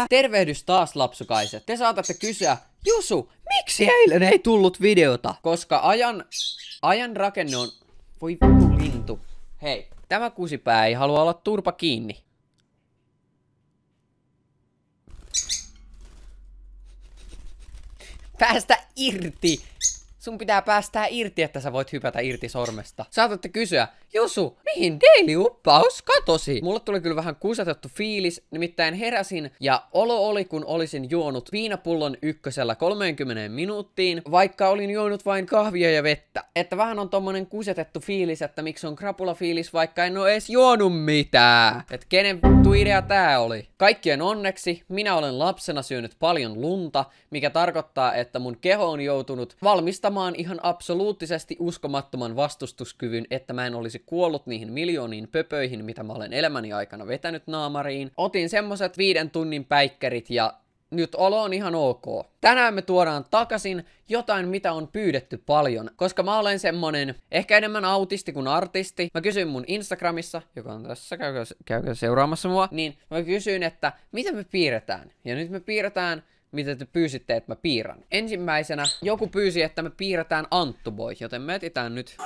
Hyvää tervehdys taas lapsukaiset. Te saatatte kysyä, Jusu, miksi eilen ei tullut videota? Koska ajan, ajan rakenne on... Voi vittu lintu. Hei, tämä kusipää ei halua olla turpa kiinni. Päästä irti! sun pitää päästää irti, että sä voit hypätä irti sormesta. Saatatte kysyä, Jusu, mihin daily-uppaus katosi? Mulle tuli kyllä vähän kusetettu fiilis, nimittäin heräsin ja olo oli, kun olisin juonut viinapullon ykkösellä 30 minuuttiin, vaikka olin juonut vain kahvia ja vettä. Että vähän on tommonen kusetettu fiilis, että miksi on krapula fiilis, vaikka en oo edes juonut mitään. Et kenen... Vittu idea tää oli. Kaikkien onneksi minä olen lapsena syönyt paljon lunta, mikä tarkoittaa, että mun keho on joutunut valmistamaan ihan absoluuttisesti uskomattoman vastustuskyvyn, että mä en olisi kuollut niihin miljooniin pöpöihin, mitä mä olen elämäni aikana vetänyt naamariin. Otin semmoset viiden tunnin päikkerit ja nyt olo on ihan ok. Tänään me tuodaan takaisin jotain, mitä on pyydetty paljon, koska mä olen semmonen ehkä enemmän autisti kuin artisti. Mä kysyin mun Instagramissa, joka on tässä, käykö, käykö seuraamassa mua, niin mä kysyin, että mitä me piirretään. Ja nyt me piirretään mitä te pyysitte, että mä piirrän. Ensimmäisenä joku pyysi, että me piirretään Anttu Boy, joten me etitään nyt...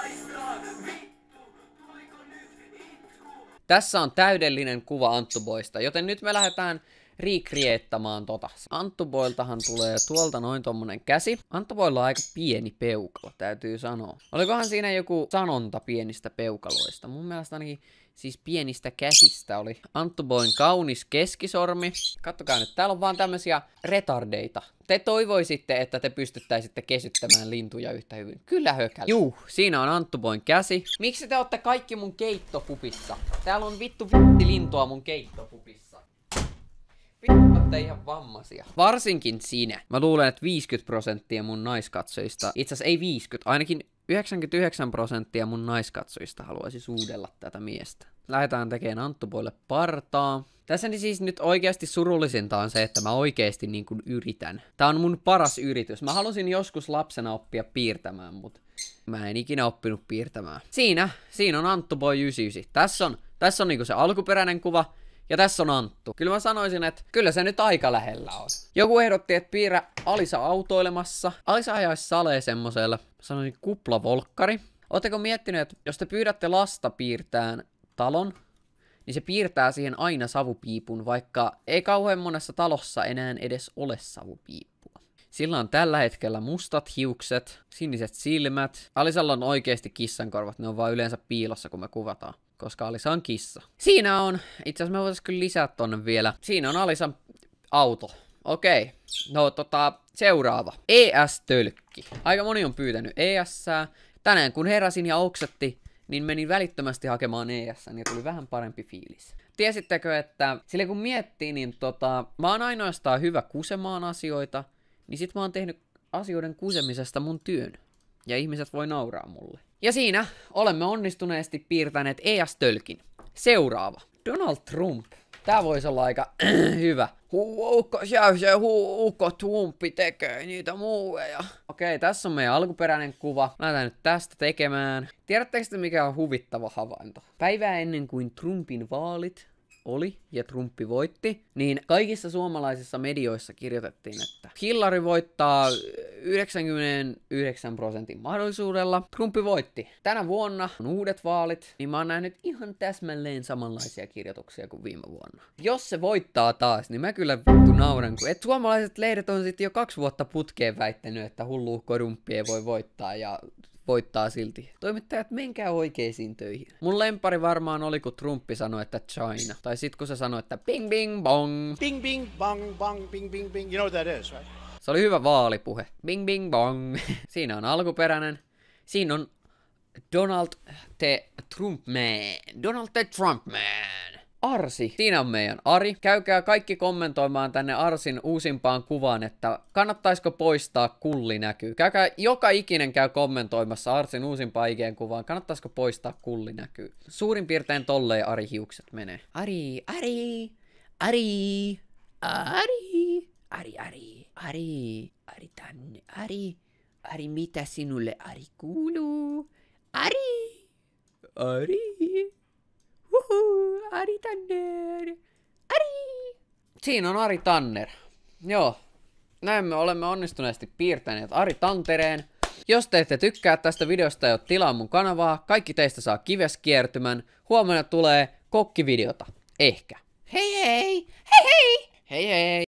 Tässä on täydellinen kuva Anttu Boysta, joten nyt me lähdetään riikriettamaan tota. Anttu Boiltahan tulee tuolta noin tommonen käsi. Anttu Boilla on aika pieni peukalo, täytyy sanoa. Olikohan siinä joku sanonta pienistä peukaloista? Mun mielestä ainakin siis pienistä käsistä oli Anttu Boin kaunis keskisormi. Kattokaa nyt, täällä on vaan tämmösiä retardeita. Te toivoisitte, että te pystyttäisitte kesyttämään lintuja yhtä hyvin. Kyllä hökällä. Juu, siinä on Anttu Boin käsi. Miksi te olette kaikki mun keittopupissa? Täällä on vittu lintua mun keittopupissa vittu ihan vammaisia. Varsinkin sinä. Mä luulen, että 50 prosenttia mun naiskatsoista. itse ei 50, ainakin 99 prosenttia mun naiskatsoista haluaisi suudella tätä miestä. Lähdetään tekemään Poille partaa. Tässä niin siis nyt oikeasti surullisinta on se, että mä oikeasti niin kuin yritän. Tää on mun paras yritys. Mä halusin joskus lapsena oppia piirtämään, mutta mä en ikinä oppinut piirtämään. Siinä, siinä on Anttu Boy 99. Tässä on, tässä on niinku se alkuperäinen kuva. Ja tässä on Anttu. Kyllä mä sanoisin, että kyllä se nyt aika lähellä on. Joku ehdotti, että piirrä Alisa autoilemassa. Alisa ajaisi salee semmosella, sanoin kuplavolkkari. Oletteko miettinyt, että jos te pyydätte lasta piirtään talon, niin se piirtää siihen aina savupiipun, vaikka ei kauhean monessa talossa enää edes ole savupiippua. Sillä on tällä hetkellä mustat hiukset, siniset silmät. Alisalla on oikeasti kissankorvat, ne on vaan yleensä piilossa, kun me kuvataan koska Alisa on kissa. Siinä on, itse asiassa me voitaisiin kyllä lisää tonne vielä. Siinä on Alisan auto. Okei, no tota, seuraava. ES-tölkki. Aika moni on pyytänyt es Tänään kun heräsin ja oksetti, niin menin välittömästi hakemaan es ja tuli vähän parempi fiilis. Tiesittekö, että sille kun miettii, niin tota, mä oon ainoastaan hyvä kusemaan asioita, niin sit mä oon tehnyt asioiden kusemisesta mun työn ja ihmiset voi nauraa mulle. Ja siinä olemme onnistuneesti piirtäneet ES Tölkin. Seuraava. Donald Trump. Tää voisi olla aika hyvä. Huukko, se huukko Trumpi tekee niitä muuja. Okei, tässä on meidän alkuperäinen kuva. Lähdetään nyt tästä tekemään. Tiedättekö te mikä on huvittava havainto? Päivää ennen kuin Trumpin vaalit oli ja Trumpi voitti, niin kaikissa suomalaisissa medioissa kirjoitettiin, että Hillary voittaa 99 prosentin mahdollisuudella Trumpi voitti. Tänä vuonna on uudet vaalit, niin mä oon nähnyt ihan täsmälleen samanlaisia kirjoituksia kuin viime vuonna. Jos se voittaa taas, niin mä kyllä vittu nauran, kun et suomalaiset lehdet on sitten jo kaksi vuotta putkeen väittänyt, että hullu korumpi ei voi voittaa ja voittaa silti. Toimittajat, menkää oikeisiin töihin. Mun lempari varmaan oli, kun Trumpi sanoi, että China. Tai sit kun se sanoi, että ping bing bong. Ping bing bong bong ping bing bing. You know what that is, right? Se oli hyvä vaalipuhe. Bing bing bong. Siinä on alkuperäinen. Siinä on Donald Trump man. Donald Trump man. Arsi. Siinä on meidän Ari. Käykää kaikki kommentoimaan tänne Arsin uusimpaan kuvaan, että kannattaisiko poistaa kulli näkyy. Käykää, joka ikinen käy kommentoimassa Arsin uusimpaan ikeen kuvaan, kannattaisiko poistaa kulli näkyy. Suurin piirtein tolleen Ari hiukset menee. Ari, Ari, Ari, Ari, Ari, Ari. Ari, Ari tänne, Ari, Ari mitä sinulle Ari kuuluu? Ari, Ari, huhu, Ari Tanner, Ari. Siinä on Ari Tanner. Joo, näin me olemme onnistuneesti piirtäneet Ari Tantereen. Jos te ette tykkää tästä videosta ja tilaa mun kanavaa, kaikki teistä saa kives kiertymän. Huomenna tulee kokkivideota. Ehkä. Hei hei! Hei hei! Hei hei!